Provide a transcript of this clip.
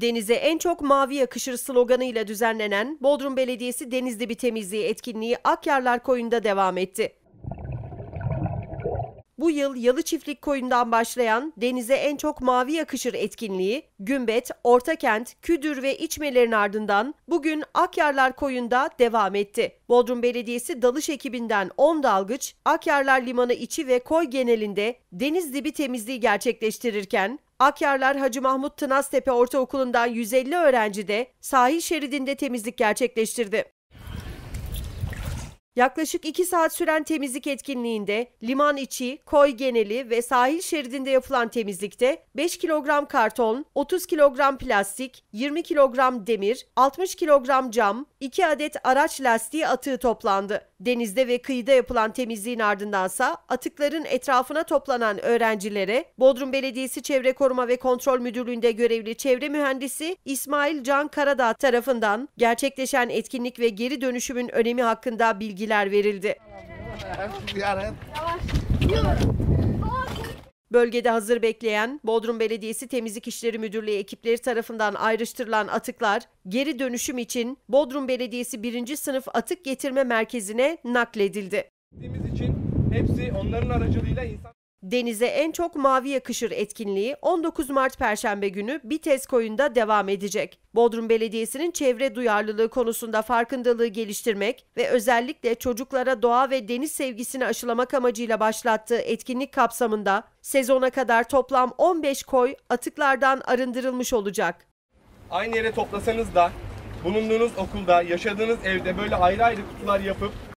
Denize en çok mavi yakışır sloganıyla düzenlenen Bodrum Belediyesi Denizli bir temizliği etkinliği Akyarlar Koyun'da devam etti. Bu yıl Yalı Çiftlik Koyun'dan başlayan Denize En Çok Mavi Yakışır etkinliği, Gümbet, Ortakent, Küdür ve İçmeler'in ardından bugün Akyarlar Koyun'da devam etti. Bodrum Belediyesi dalış ekibinden 10 dalgıç, Akyarlar Limanı içi ve koy genelinde deniz dibi temizliği gerçekleştirirken, Akyarlar Hacı Mahmut Tınaztepe Ortaokulu'ndan 150 öğrenci de sahil şeridinde temizlik gerçekleştirdi. Yaklaşık 2 saat süren temizlik etkinliğinde liman içi, koy geneli ve sahil şeridinde yapılan temizlikte 5 kilogram karton, 30 kilogram plastik, 20 kilogram demir, 60 kilogram cam, 2 adet araç lastiği atığı toplandı. Denizde ve kıyıda yapılan temizliğin ardındansa atıkların etrafına toplanan öğrencilere Bodrum Belediyesi Çevre Koruma ve Kontrol Müdürlüğü'nde görevli çevre mühendisi İsmail Can Karadağ tarafından gerçekleşen etkinlik ve geri dönüşümün önemi hakkında bilgi bilgiler verildi. Bölgede hazır bekleyen Bodrum Belediyesi Temizlik İşleri Müdürlüğü ekipleri tarafından ayrıştırılan atıklar geri dönüşüm için Bodrum Belediyesi 1. sınıf atık getirme merkezine nakledildi. Hepsi onların aracılığıyla insan Denize en çok mavi yakışır etkinliği 19 Mart Perşembe günü Bites Koyun'da devam edecek. Bodrum Belediyesi'nin çevre duyarlılığı konusunda farkındalığı geliştirmek ve özellikle çocuklara doğa ve deniz sevgisini aşılamak amacıyla başlattığı etkinlik kapsamında sezona kadar toplam 15 koy atıklardan arındırılmış olacak. Aynı yere toplasanız da bulunduğunuz okulda, yaşadığınız evde böyle ayrı ayrı kutular yapıp